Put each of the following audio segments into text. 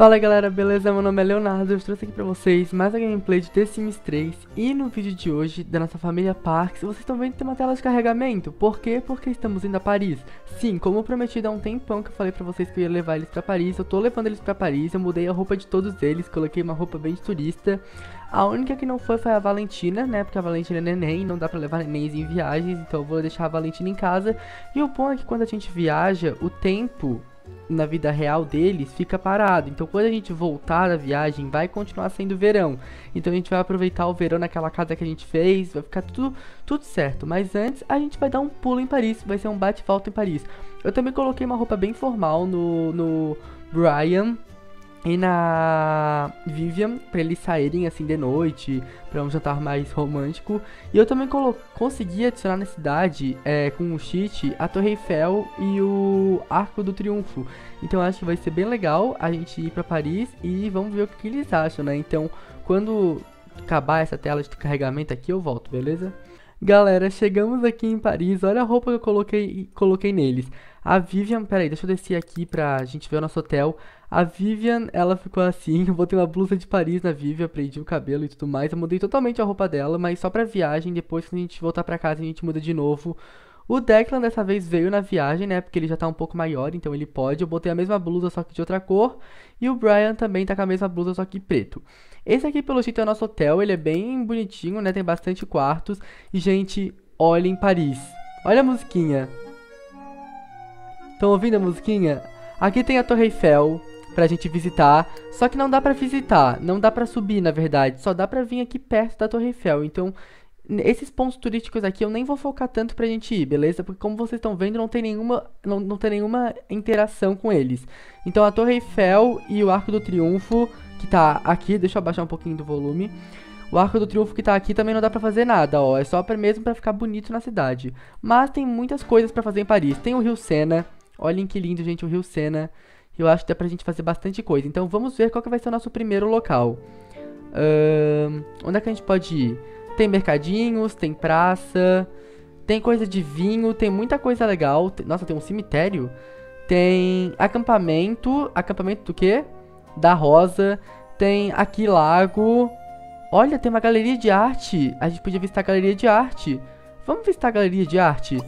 Fala galera, beleza? Meu nome é Leonardo, eu trouxe aqui pra vocês mais a gameplay de The Sims 3 e no vídeo de hoje da nossa família Parks, vocês estão vendo que tem uma tela de carregamento, por quê? Porque estamos indo a Paris. Sim, como prometido há um tempão que eu falei pra vocês que eu ia levar eles pra Paris, eu tô levando eles pra Paris, eu mudei a roupa de todos eles, coloquei uma roupa bem de turista, a única que não foi foi a Valentina, né? Porque a Valentina é neném, não dá pra levar nenéns em viagens, então eu vou deixar a Valentina em casa. E o bom é que quando a gente viaja, o tempo na vida real deles fica parado. Então quando a gente voltar da viagem, vai continuar sendo verão. Então a gente vai aproveitar o verão naquela casa que a gente fez, vai ficar tudo, tudo certo. Mas antes a gente vai dar um pulo em Paris, vai ser um bate-volta em Paris. Eu também coloquei uma roupa bem formal no, no Brian e na Vivian para eles saírem assim de noite para um jantar mais romântico e eu também consegui adicionar na cidade é, com o cheat a Torre Eiffel e o Arco do Triunfo então acho que vai ser bem legal a gente ir para Paris e vamos ver o que, que eles acham né então quando acabar essa tela de carregamento aqui eu volto beleza Galera, chegamos aqui em Paris, olha a roupa que eu coloquei, coloquei neles. A Vivian, peraí, deixa eu descer aqui pra gente ver o nosso hotel. A Vivian, ela ficou assim, eu botei uma blusa de Paris na Vivian, prendi o cabelo e tudo mais. Eu mudei totalmente a roupa dela, mas só pra viagem, depois que a gente voltar pra casa, a gente muda de novo. O Declan dessa vez veio na viagem, né? Porque ele já tá um pouco maior, então ele pode. Eu botei a mesma blusa, só que de outra cor. E o Brian também tá com a mesma blusa, só que preto. Esse aqui, pelo jeito, é o nosso hotel. Ele é bem bonitinho, né? Tem bastante quartos. E, gente, olhem Paris. Olha a musiquinha. Estão ouvindo a musiquinha? Aqui tem a Torre Eiffel pra gente visitar. Só que não dá pra visitar, não dá pra subir, na verdade. Só dá pra vir aqui perto da Torre Eiffel. Então, esses pontos turísticos aqui eu nem vou focar tanto pra gente ir, beleza? Porque como vocês estão vendo, não tem nenhuma não, não tem nenhuma interação com eles. Então a Torre Eiffel e o Arco do Triunfo, que tá aqui, deixa eu abaixar um pouquinho do volume. O Arco do Triunfo que tá aqui também não dá pra fazer nada, ó. É só pra, mesmo pra ficar bonito na cidade. Mas tem muitas coisas pra fazer em Paris. Tem o Rio Sena. Olhem que lindo, gente, o Rio Sena. Eu acho que dá pra gente fazer bastante coisa. Então vamos ver qual que vai ser o nosso primeiro local. Uh, onde é que a gente pode ir? Tem mercadinhos, tem praça, tem coisa de vinho, tem muita coisa legal. Nossa, tem um cemitério. Tem acampamento. Acampamento do quê? Da Rosa. Tem aqui lago. Olha, tem uma galeria de arte. A gente podia visitar a galeria de arte. Vamos visitar a galeria de arte?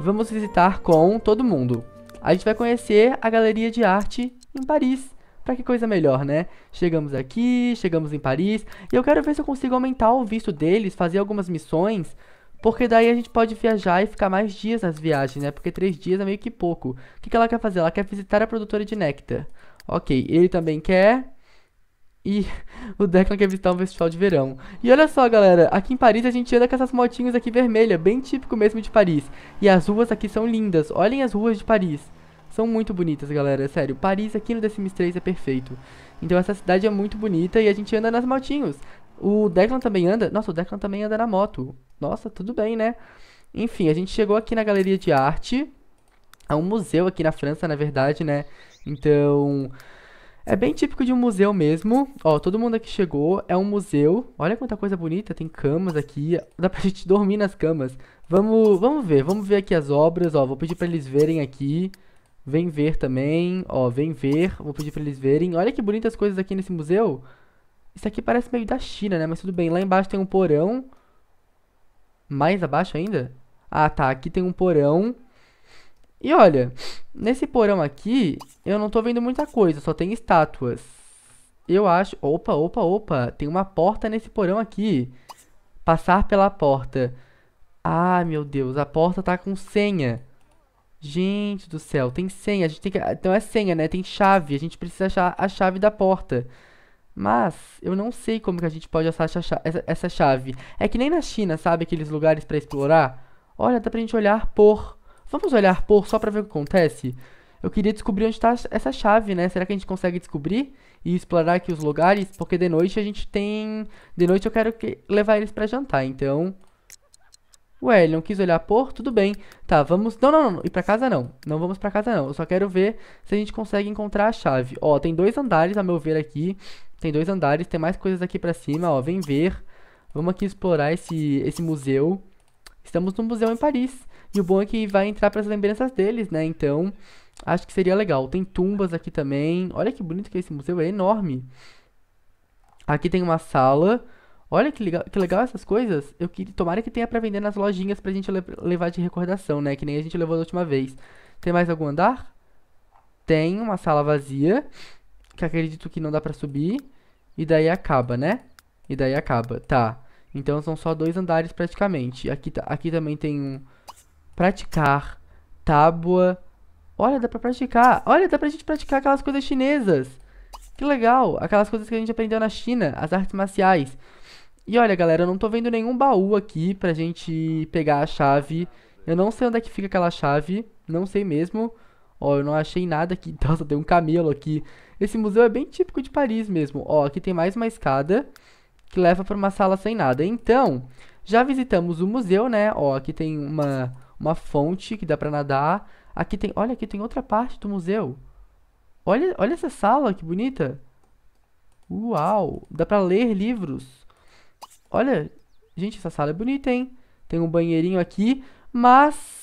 Vamos visitar com todo mundo a gente vai conhecer a galeria de arte em Paris. Pra que coisa melhor, né? Chegamos aqui, chegamos em Paris, e eu quero ver se eu consigo aumentar o visto deles, fazer algumas missões, porque daí a gente pode viajar e ficar mais dias nas viagens, né? Porque três dias é meio que pouco. O que, que ela quer fazer? Ela quer visitar a produtora de néctar. Ok, ele também quer. E o Declan quer visitar um festival de verão. E olha só, galera, aqui em Paris a gente anda com essas motinhas aqui vermelhas, bem típico mesmo de Paris. E as ruas aqui são lindas, olhem as ruas de Paris. São muito bonitas, galera, sério. Paris aqui no The Sims 3 é perfeito. Então essa cidade é muito bonita e a gente anda nas motinhos. O Declan também anda... Nossa, o Declan também anda na moto. Nossa, tudo bem, né? Enfim, a gente chegou aqui na galeria de arte. Há é um museu aqui na França, na verdade, né? Então... É bem típico de um museu mesmo. Ó, todo mundo aqui chegou. É um museu. Olha quanta coisa bonita. Tem camas aqui. Dá pra gente dormir nas camas. Vamos, vamos ver. Vamos ver aqui as obras. Ó, vou pedir pra eles verem aqui. Vem ver também. Ó, vem ver. Vou pedir pra eles verem. Olha que bonitas coisas aqui nesse museu. Isso aqui parece meio da China, né? Mas tudo bem. Lá embaixo tem um porão. Mais abaixo ainda? Ah, tá. Aqui tem um porão. E olha, nesse porão aqui, eu não tô vendo muita coisa, só tem estátuas. Eu acho... Opa, opa, opa, tem uma porta nesse porão aqui. Passar pela porta. Ah, meu Deus, a porta tá com senha. Gente do céu, tem senha, a gente tem que... Então é senha, né? Tem chave, a gente precisa achar a chave da porta. Mas eu não sei como que a gente pode achar essa, essa chave. É que nem na China, sabe? Aqueles lugares pra explorar. Olha, dá pra gente olhar por... Vamos olhar por só para ver o que acontece? Eu queria descobrir onde está essa chave, né? Será que a gente consegue descobrir e explorar aqui os lugares? Porque de noite a gente tem... De noite eu quero que... levar eles para jantar, então... Ué, ele não quis olhar por? Tudo bem. Tá, vamos... Não, não, não, Ir pra casa não. Não vamos pra casa não. Eu só quero ver se a gente consegue encontrar a chave. Ó, tem dois andares, a meu ver, aqui. Tem dois andares, tem mais coisas aqui pra cima, ó. Vem ver. Vamos aqui explorar esse, esse museu. Estamos num museu em Paris. E o bom é que vai entrar para as lembranças deles, né? Então, acho que seria legal. Tem tumbas aqui também. Olha que bonito que é esse museu, é enorme. Aqui tem uma sala. Olha que legal, que legal essas coisas. Eu que tomara que tenha para vender nas lojinhas pra gente le levar de recordação, né? Que nem a gente levou da última vez. Tem mais algum andar? Tem uma sala vazia, que acredito que não dá pra subir. E daí acaba, né? E daí acaba, tá. Então são só dois andares praticamente. Aqui, aqui também tem um, praticar, tábua. Olha, dá pra praticar. Olha, dá pra gente praticar aquelas coisas chinesas. Que legal. Aquelas coisas que a gente aprendeu na China, as artes marciais. E olha, galera, eu não tô vendo nenhum baú aqui pra gente pegar a chave. Eu não sei onde é que fica aquela chave. Não sei mesmo. Ó, eu não achei nada aqui. Nossa, tem um camelo aqui. Esse museu é bem típico de Paris mesmo. Ó, aqui tem mais uma escada que leva pra uma sala sem nada. Então, já visitamos o museu, né? Ó, aqui tem uma uma fonte que dá para nadar. Aqui tem, olha, aqui tem outra parte do museu. Olha, olha essa sala, que bonita. Uau, dá para ler livros. Olha, gente, essa sala é bonita, hein? Tem um banheirinho aqui, mas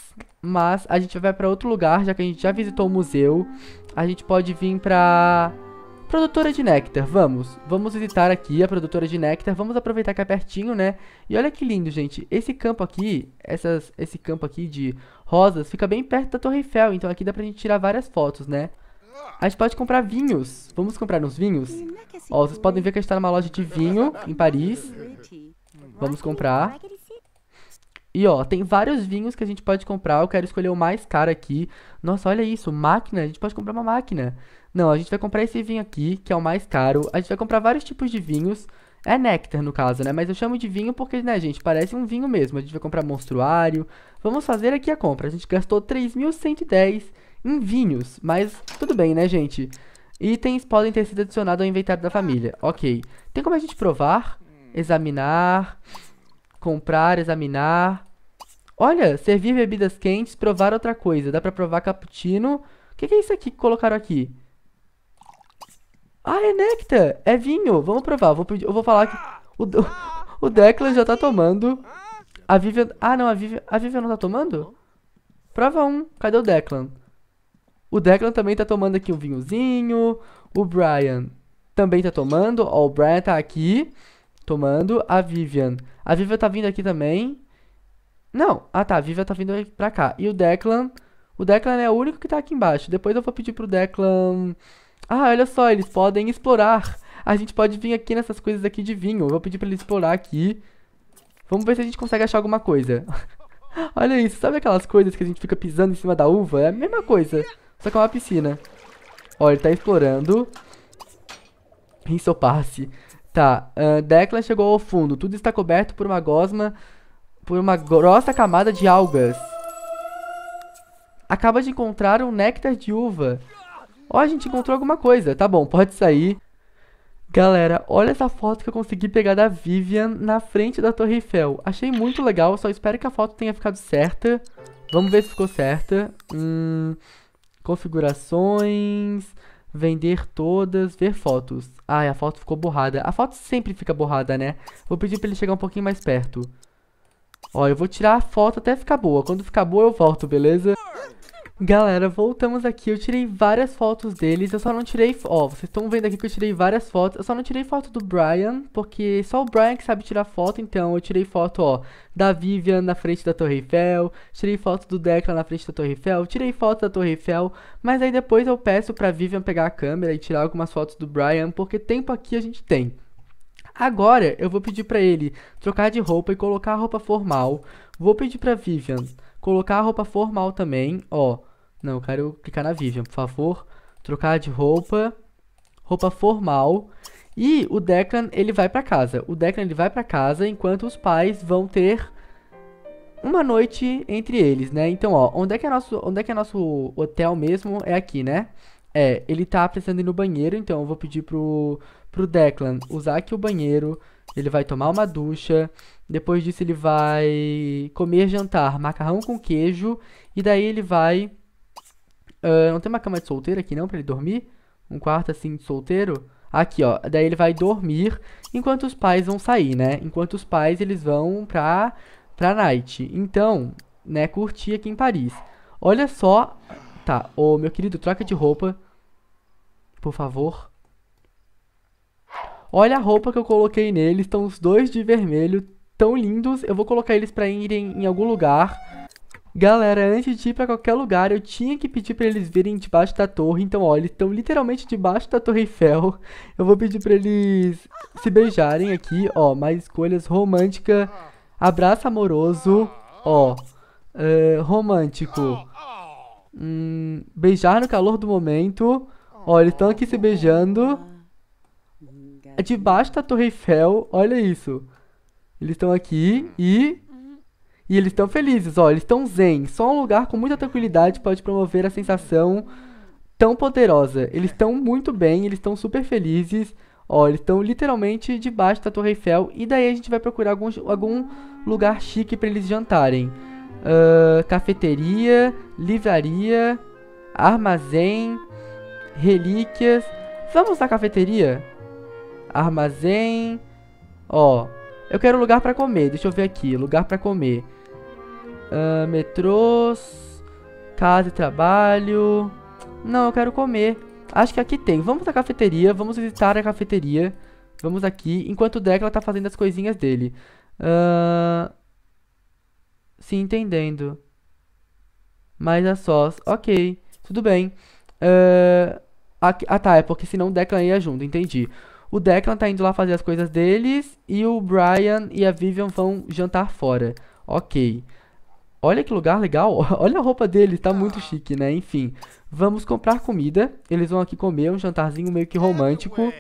mas a gente vai para outro lugar, já que a gente já visitou o museu. A gente pode vir para Produtora de néctar, vamos. Vamos visitar aqui a produtora de néctar. Vamos aproveitar que é pertinho, né? E olha que lindo, gente. Esse campo aqui, essas, esse campo aqui de rosas, fica bem perto da Torre Eiffel. Então aqui dá pra gente tirar várias fotos, né? A gente pode comprar vinhos. Vamos comprar uns vinhos? É é Ó, vocês podem ver que a gente tá numa loja de vinho em Paris. Vamos comprar. E ó, tem vários vinhos que a gente pode comprar. Eu quero escolher o mais caro aqui. Nossa, olha isso, máquina. A gente pode comprar uma máquina. Não, a gente vai comprar esse vinho aqui, que é o mais caro. A gente vai comprar vários tipos de vinhos. É néctar, no caso, né? Mas eu chamo de vinho porque, né, gente, parece um vinho mesmo. A gente vai comprar monstruário. Vamos fazer aqui a compra. A gente gastou 3.110 em vinhos. Mas tudo bem, né, gente? Itens podem ter sido adicionados ao inventário da família. Ok. Tem como a gente provar? Examinar. Comprar, examinar. Olha, servir bebidas quentes, provar outra coisa. Dá pra provar cappuccino. O que, que, é isso aqui que colocaram aqui? Ah, é néctar. É vinho. Vamos provar. Vou pedir, eu vou falar que... O, o Declan já tá tomando. A Vivian... Ah, não. A Vivian, a Vivian não tá tomando? Prova um. Cadê o Declan? O Declan também tá tomando aqui um vinhozinho. O Brian também tá tomando. Ó, o Brian tá aqui tomando. A Vivian. A Vivian tá vindo aqui também. Não. Ah, tá. A Vivian tá vindo pra cá. E o Declan... O Declan é o único que tá aqui embaixo. Depois eu vou pedir pro Declan... Ah, olha só. Eles podem explorar. A gente pode vir aqui nessas coisas aqui de vinho. Eu vou pedir pra ele explorar aqui. Vamos ver se a gente consegue achar alguma coisa. olha isso. Sabe aquelas coisas que a gente fica pisando em cima da uva? É a mesma coisa. Só que é uma piscina. Ó, ele tá explorando. Ensopasse. Tá, uh, Declan chegou ao fundo. Tudo está coberto por uma gosma por uma grossa camada de algas. Acaba de encontrar um néctar de uva. Ó, oh, a gente encontrou alguma coisa. Tá bom, pode sair. Galera, olha essa foto que eu consegui pegar da Vivian na frente da Torre Eiffel. Achei muito legal, só espero que a foto tenha ficado certa. Vamos ver se ficou certa. Hum, configurações, vender todas, ver fotos. Ai, a foto ficou borrada. A foto sempre fica borrada, né? Vou pedir pra ele chegar um pouquinho mais perto. Ó, eu vou tirar a foto até ficar boa. Quando ficar boa eu volto, beleza? Galera, voltamos aqui, eu tirei várias fotos deles, eu só não tirei, ó, vocês estão vendo aqui que eu tirei várias fotos, eu só não tirei foto do Brian, porque só o Brian que sabe tirar foto, então eu tirei foto, ó, da Vivian na frente da Torre Eiffel, tirei foto do Declan na frente da Torre Eiffel, tirei foto da Torre Eiffel, mas aí depois eu peço pra Vivian pegar a câmera e tirar algumas fotos do Brian, porque tempo aqui a gente tem. Agora eu vou pedir para ele trocar de roupa e colocar a roupa formal. Vou pedir para Vivian colocar a roupa formal também, ó. Não, eu quero clicar na Vivian, por favor. Trocar de roupa, roupa formal. E o Declan, ele vai para casa. O Declan, ele vai para casa enquanto os pais vão ter uma noite entre eles, né? Então, ó, onde é que é nosso, onde é que é nosso hotel mesmo? É aqui, né? É, ele tá precisando ir no banheiro, então eu vou pedir pro, pro Declan usar aqui o banheiro, ele vai tomar uma ducha, depois disso ele vai comer jantar, macarrão com queijo, e daí ele vai... Uh, não tem uma cama de solteiro aqui não pra ele dormir? Um quarto assim de solteiro? Aqui, ó. Daí ele vai dormir enquanto os pais vão sair, né? Enquanto os pais, eles vão pra, pra night. Então, né, curtir aqui em Paris. Olha só... Tá, ô, meu querido, troca de roupa. Por favor. Olha a roupa que eu coloquei neles, estão os dois de vermelho, tão lindos. Eu vou colocar eles pra irem em algum lugar. Galera, antes de ir pra qualquer lugar, eu tinha que pedir pra eles virem debaixo da torre. Então, ó, eles estão literalmente debaixo da Torre Eiffel. Eu vou pedir pra eles se beijarem aqui, ó. Mais escolhas, romântica, abraço amoroso, ó. Eh, romântico. Hum, beijar no calor do momento. Ó, eles estão aqui se beijando. É debaixo da Torre Eiffel, olha isso. Eles estão aqui e. E eles estão felizes, ó, eles estão zen. Só um lugar com muita tranquilidade pode promover a sensação tão poderosa. Eles estão muito bem, eles estão super felizes. Ó, eles estão literalmente debaixo da Torre Eiffel. E daí a gente vai procurar algum, algum lugar chique para eles jantarem. Uh, cafeteria, livraria, armazém, relíquias. Vamos na cafeteria? Armazém. Ó, eu quero lugar pra comer. Deixa eu ver aqui. Lugar pra comer. Uh, metrôs. Casa e trabalho. Não, eu quero comer. Acho que aqui tem. Vamos à cafeteria. Vamos visitar a cafeteria. Vamos aqui. Enquanto o Decla tá fazendo as coisinhas dele. Uh... Ah, Sim, entendendo. Mas a é sós. Ok. Tudo bem. Uh... Ah, tá. É porque senão o Declan ia junto. Entendi. O Declan tá indo lá fazer as coisas deles e o Brian e a Vivian vão jantar fora. Ok. Olha que lugar legal. Olha a roupa dele, tá muito ah. chique, né? Enfim, vamos comprar comida. Eles vão aqui comer um jantarzinho meio que romântico.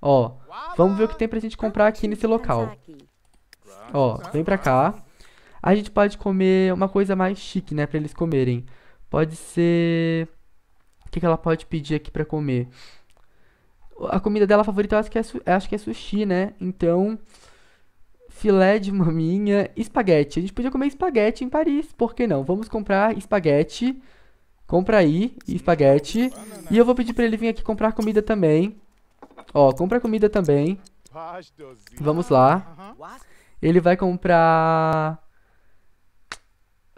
Ó, vamos ver o que tem pra gente comprar aqui nesse local. Ó, vem pra cá. A gente pode comer uma coisa mais chique, né? Pra eles comerem. Pode ser... O que, que ela pode pedir aqui pra comer? A comida dela favorita eu acho que é, acho que é sushi, né? Então, filé de maminha, espaguete. A gente podia comer espaguete em Paris, por que não? Vamos comprar espaguete. Compra aí espaguete. E eu vou pedir pra ele vir aqui comprar comida também. Ó, compra comida também. Vamos lá. Ele vai comprar...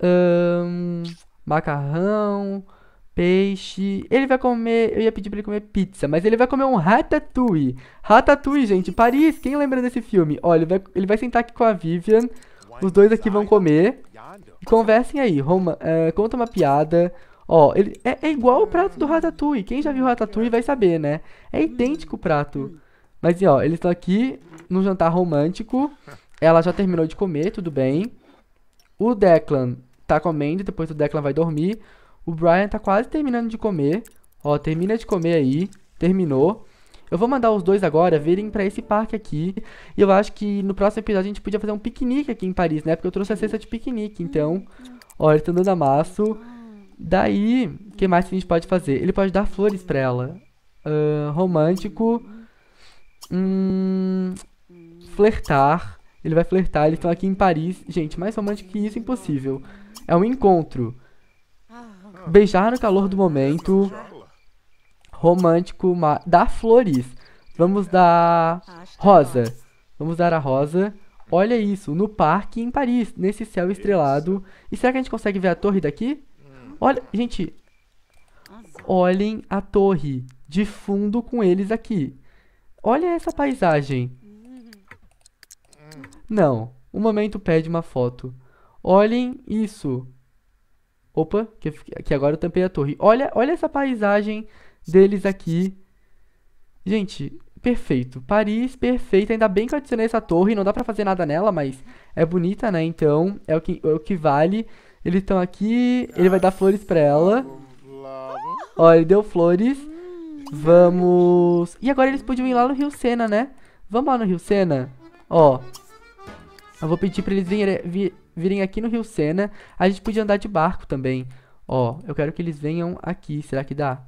Um, macarrão, peixe. Ele vai comer. Eu ia pedir pra ele comer pizza, mas ele vai comer um ratatouille. Ratatouille, gente, Paris. Quem lembra desse filme? Olha, ele vai, ele vai sentar aqui com a Vivian. Os dois aqui vão comer. conversem aí. Roma, uh, conta uma piada. Ó, ele é, é, igual o prato do Ratatouille. Quem já viu Ratatouille vai saber, né? É idêntico o prato. Mas, ó, eles estão aqui no jantar romântico. Ela já terminou de comer, tudo bem. O Declan tá comendo, depois o Declan vai dormir. O Brian tá quase terminando de comer. Ó, termina de comer aí. Terminou. Eu vou mandar os dois agora virem para esse parque aqui. E eu acho que no próximo episódio a gente podia fazer um piquenique aqui em Paris, né? Porque eu trouxe a cesta de piquenique. Então, ó, ele tá dando amasso. Daí, o que mais que a gente pode fazer? Ele pode dar flores pra ela. Uh, romântico. Hum, flertar. Ele vai flertar, eles estão aqui em Paris. Gente, mais romântico que isso, impossível. É um encontro. Beijar no calor do momento romântico dá Flores. Vamos dar Rosa. Vamos dar a Rosa. Olha isso, no parque em Paris, nesse céu estrelado. E será que a gente consegue ver a torre daqui? Olha, gente, olhem a torre de fundo com eles aqui. Olha essa paisagem. Não, o momento pede uma foto. Olhem isso. Opa, que, que agora eu tampei a torre. Olha, olha essa paisagem deles aqui. Gente, perfeito. Paris, perfeito. Ainda bem que eu adicionei essa torre. Não dá pra fazer nada nela, mas é bonita, né? Então, é o que, é o que vale. Eles estão aqui. Ele vai dar flores pra ela. Ó, ele deu flores. Vamos... E agora eles podiam ir lá no Rio Sena, né? Vamos lá no Rio Sena? Ó. Eu vou pedir pra eles virem, vir, virem aqui no Rio Sena, a gente podia andar de barco também. Ó, eu quero que eles venham aqui. Será que dá?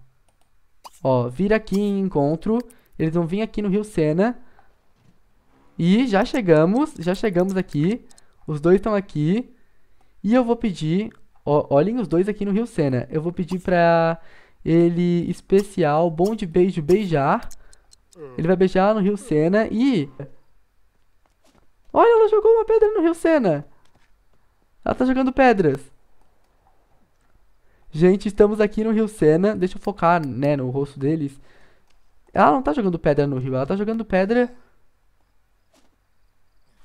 Ó, vir aqui em encontro. Eles vão vir aqui no Rio Sena. E já chegamos, já chegamos aqui. Os dois estão aqui. E eu vou pedir... Ó, olhem os dois aqui no Rio Sena. Eu vou pedir pra ele especial, bom de beijo, beijar. Ele vai beijar no Rio Sena e... Olha, ela jogou uma pedra no Rio Sena. Ela tá jogando pedras. Gente, estamos aqui no Rio Sena. Deixa eu focar, né, no rosto deles. Ela não tá jogando pedra no rio, ela tá jogando pedra...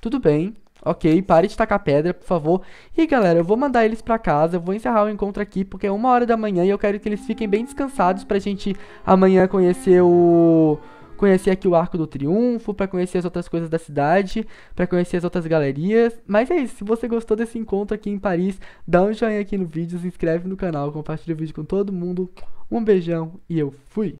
Tudo bem. Ok, pare de tacar pedra, por favor. E galera, eu vou mandar eles pra casa, eu vou encerrar o encontro aqui, porque é uma hora da manhã e eu quero que eles fiquem bem descansados pra gente amanhã conhecer o conhecer aqui o Arco do Triunfo, para conhecer as outras coisas da cidade, para conhecer as outras galerias. Mas é isso, se você gostou desse encontro aqui em Paris, dá um joinha aqui no vídeo, se inscreve no canal, compartilha o vídeo com todo mundo. Um beijão e eu fui!